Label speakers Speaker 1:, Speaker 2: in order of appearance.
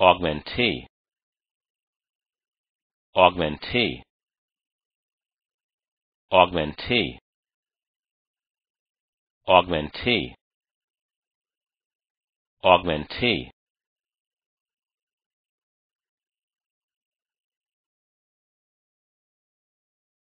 Speaker 1: augmentee augmentee augmentee augmentee augmentee